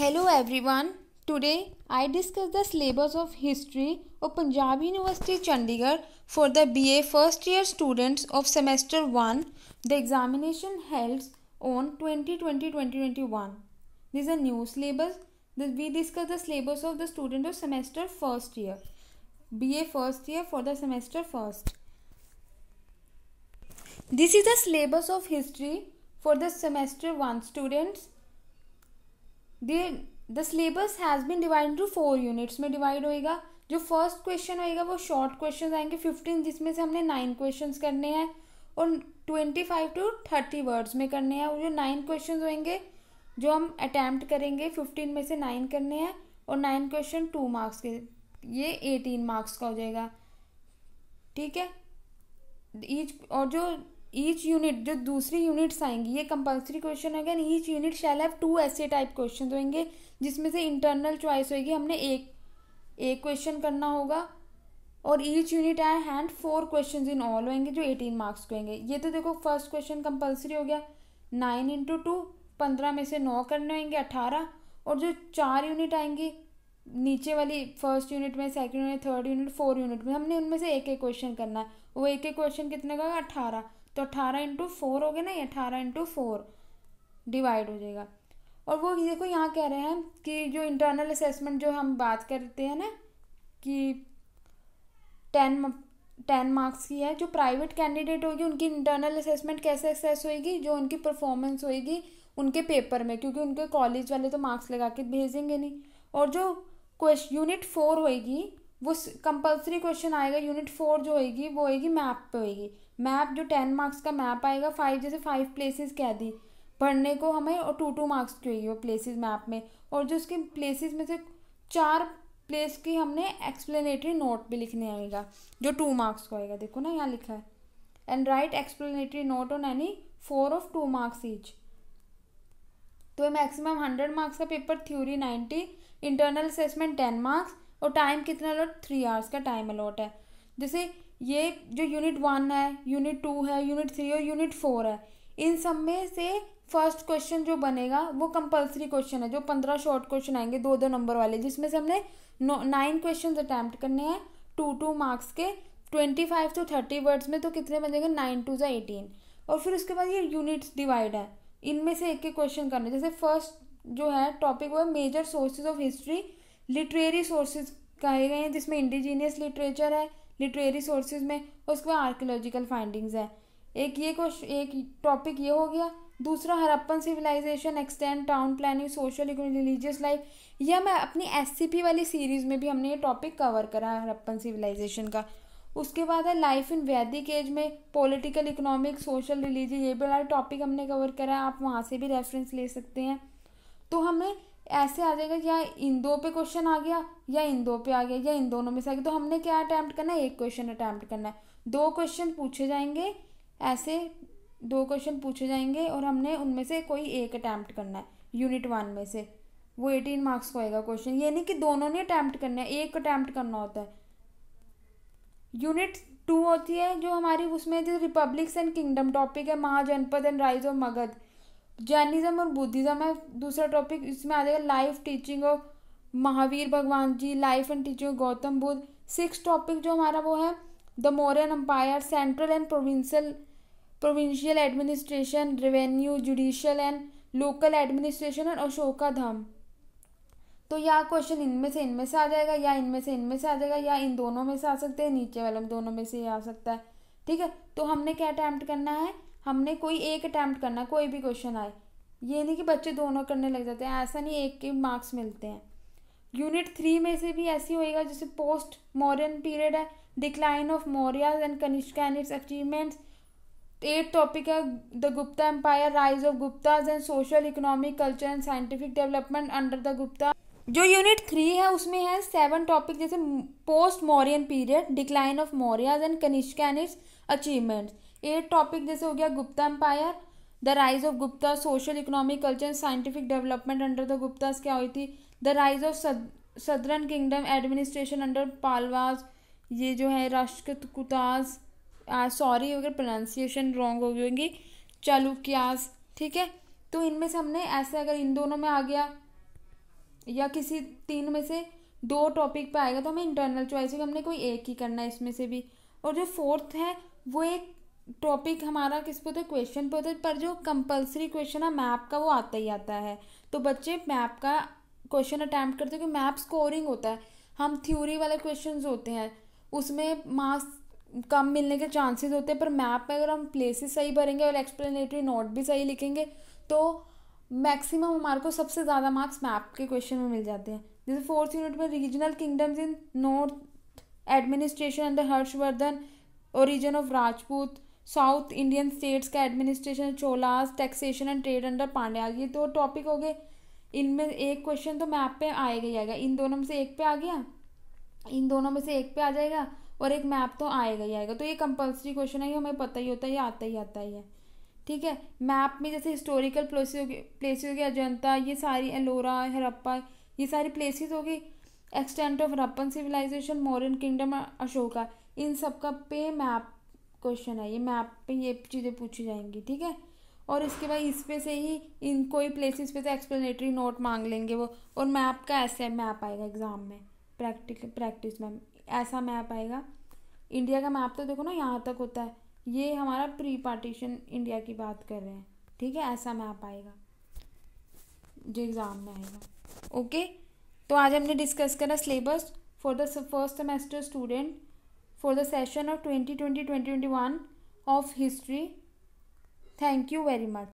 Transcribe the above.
Hello everyone. Today I discuss the syllabus of history of Punjab University Chandigarh for the BA first year students of semester 1. The examination held on 2020-2021. This is a new syllabus. We discuss the syllabus of the student of semester first year. BA first year for the semester first. This is the syllabus of history for the semester 1 students the syllabus has been divide to four units में divide होएगा जो first question होएगा वो short question आएंगे fifteen जिसमें से हमने nine question करने हैं और twenty five to thirty words में करने हैं और जो नाइन क्वेश्चन होंगे जो हम अटैम्प्ट करेंगे फिफ्टीन में से नाइन करने हैं और नाइन क्वेश्चन टू मार्क्स के ये एटीन मार्क्स का हो जाएगा ठीक है ईच और जो ईच यूनिट जो दूसरी यूनिट्स आएंगी ये कंपलसरी क्वेश्चन है again each unit shall have two ऐसे टाइप क्वेश्चन होंगे जिसमें से इंटरनल चॉइस होगी हमने एक एक क्वेश्चन करना होगा और each unit I hand four question in all होंगे जो एटीन मार्क्स के होंगे ये तो देखो फर्स्ट क्वेश्चन कंपलसरी हो गया नाइन इंटू टू पंद्रह में से नौ करने होंगे अठारह और जो चार यूनिट आएंगी नीचे वाली फर्स्ट यूनिट में second unit third unit four unit में हमने उनमें से एक एक क्वेश्चन करना है वो एक एक क्वेश्चन कितने का अठारह तो अट्ठारह इंटू फोर हो गया ना ये अठारह इंटू फोर डिवाइड हो जाएगा और वो देखो यहाँ कह रहे हैं कि जो इंटरनल असेसमेंट जो हम बात करते हैं ना कि टेन टेन मार्क्स की है जो प्राइवेट कैंडिडेट होगी उनकी इंटरनल असेसमेंट कैसे एक्सेस होएगी जो उनकी परफॉर्मेंस होएगी उनके पेपर में क्योंकि उनके कॉलेज वाले तो मार्क्स लगा के भेजेंगे नहीं और जो क्वेश्चन यूनिट फोर होएगी वो कंपलसरी क्वेश्चन आएगा यूनिट फोर जो होएगी वो होएगी मैप पे होएगी मैप जो टेन मार्क्स का मैप आएगा फाइव जैसे फाइव प्लेसेस कह दी पढ़ने को हमें और टू टू मार्क्स की होगी वो प्लेसेस मैप में और जो उसके प्लेसेस में से चार प्लेस की हमने एक्सप्लेनेटरी नोट भी लिखने आएगा जो टू मार्क्स को आएगा देखो ना यहाँ लिखा है and write explanatory note on any four of two marks each तो मैक्सिमम हंड्रेड मार्क्स का paper theory ninety internal assessment ten marks और टाइम कितना अलॉट थ्री आवर्स का टाइम अलॉट है जैसे ये जो यूनिट वन है यूनिट टू है यूनिट थ्री और यूनिट फोर है इन सब में से फर्स्ट क्वेश्चन जो बनेगा वो कंपलसरी क्वेश्चन है जो पंद्रह शॉर्ट क्वेश्चन आएंगे दो दो नंबर वाले जिसमें से हमने नाइन क्वेश्चन अटैम्प्ट करने हैं टू टू मार्क्स के twenty five to thirty words में तो कितने बन जाएंगे नाइन टू जै एटीन और फिर उसके बाद ये यूनिट्स डिवाइड है इनमें से एक एक क्वेश्चन करने जैसे फर्स्ट जो है टॉपिक वो है major sources of history literary sources कहे गए हैं जिसमें इंडिजीनियस लिटरेचर है लिटरेरी सोर्सेज में उसके बाद आर्कियोलॉजिकल फाइंडिंग्स है एक ये क्वेश्चन एक टॉपिक ये हो गया दूसरा Harappan civilisation extent town planning social religious life यह मैं अपनी एस वाली सीरीज में भी हमने ये टॉपिक कवर करा है हरप्पन सिविलाइजेशन का उसके बाद है लाइफ इन वैदिक एज में पॉलिटिकल इकोनॉमिक सोशल रिलीजियस ये बड़ा टॉपिक हमने कवर करा है आप वहाँ से भी रेफरेंस ले सकते हैं तो हमें ऐसे आ जाएगा या इन दो पे क्वेश्चन आ गया या इन दो पे आ गया या इन दोनों में से आ गया तो हमने क्या अटैम्प्ट करना है एक क्वेश्चन अटैम्प्ट करना है दो क्वेश्चन पूछे जाएंगे ऐसे दो क्वेश्चन पूछे जाएंगे और हमने उनमें से कोई एक अटैम्प्ट करना है यूनिट वन में से वो एटीन मार्क्स का होगा क्वेश्चन ये नहीं कि दोनों ने अटैम्प्ट करना है एक अटैम्प्ट करना होता है यूनिट टू होती है जो हमारी उसमें जो रिपब्लिक्स एंड किंगडम टॉपिक है Mahajanapada and rise of Magadha Jainism और बुद्धिज्म है दूसरा टॉपिक इसमें आ जाएगा life teaching of Mahavir Bhagwan ji life and teaching Gautam Buddha six topic जो हमारा वो है the Mauryan empire central and provincial provincial administration revenue judicial and local administration and Ashoka Dhamma तो या क्वेश्चन इनमें से इनमें से आ जाएगा या इनमें से इनमें से आ जाएगा या इन दोनों में से आ सकते हैं नीचे वाले दोनों में से ही आ सकता है ठीक है तो हमने क्या अटैम्प्ट करना है हमने कोई एक अटैम्प्ट करना कोई भी क्वेश्चन आए ये नहीं कि बच्चे दोनों करने लग जाते हैं ऐसा नहीं एक के मार्क्स मिलते हैं यूनिट थ्री में से भी ऐसी होएगा जैसे पोस्ट मॉरियन पीरियड है decline of Maurya and Kanishkan its achievements eight topic है the Gupta empire rise of Guptas and social economic culture and scientific development under the Gupta जो यूनिट थ्री है उसमें है सेवन टॉपिक जैसे post Mauryan period decline of Mauryas and Kanishkan its achievements eight topic जैसे हो गया Gupta empire the rise of Gupta social economic culture and scientific development under the Gupta क्या हुई थी the rise of southern kingdom administration under Pallavas ये जो है राष्ट्रकृत कुताज सॉरी अगर प्रोनाउंसिएशन रॉन्ग हो गई होगी चालुक्यास ठीक है तो इनमें से हमने ऐसे अगर इन दोनों में आ गया या किसी तीन में से दो टॉपिक पे आएगा तो हमें इंटरनल चॉइस है हमने कोई एक ही करना है इसमें से भी और जो फोर्थ है वो एक टॉपिक हमारा किस पे होता है क्वेश्चन पे होता है पर जो कंपलसरी क्वेश्चन है मैप का वो आता ही आता है तो बच्चे मैप का क्वेश्चन अटैम्प्ट करते हैं क्योंकि मैप स्कोरिंग होता है हम थ्योरी वाले क्वेश्चन होते हैं उसमें मार्क्स कम मिलने के चांसेस होते हैं पर मैप में अगर हम प्लेसेस सही भरेंगे और एक्सप्लेनेटरी नोट भी सही लिखेंगे तो मैक्सिमम हमारे को सबसे ज़्यादा मार्क्स मैप के क्वेश्चन में मिल जाते हैं जैसे फोर्थ यूनिट में regional kingdoms in north administration under Harshavardhana origin of Rajput south Indian states का administration Cholas taxation and trade under Pandya ये दो टॉपिक हो गए इनमें एक क्वेश्चन तो मैप पे आएगा ही आएगा इन दोनों में से एक पे आ गया इन दोनों में से एक पे आ जाएगा और एक मैप तो आएगा ही आएगा तो ये कंपलसरी क्वेश्चन है ये हमें पता ही होता है ये आता ही आता ही है ठीक है मैप में जैसे हिस्टोरिकल प्लेसेस प्लेस हो गए अजंता ये सारी एलोरा हरप्पा ये सारी प्लेसेस हो गई extent of Harappan civilisation modern kingdom Ashoka इन सब का पे मैप क्वेश्चन है ये मैं आप पे ये चीज़ें पूछी जाएंगी ठीक है और इसके बाद इस पे से ही इन कोई प्लेसेस पे से एक्सप्लेनेटरी नोट मांग लेंगे वो और मैप का ऐसे मैप आएगा एग्ज़ाम में प्रैक्टिक प्रैक्टिस में ऐसा मैप आएगा इंडिया का मैप तो देखो ना यहाँ तक होता है ये हमारा प्री पार्टीशन इंडिया की बात कर रहे हैं ठीक है ऐसा मैप आएगा जो एग्ज़ाम में आएगा ओके तो आज हमने डिस्कस करा syllabus for the first semester student for the session of 2020-2021 of history. Thank you very much.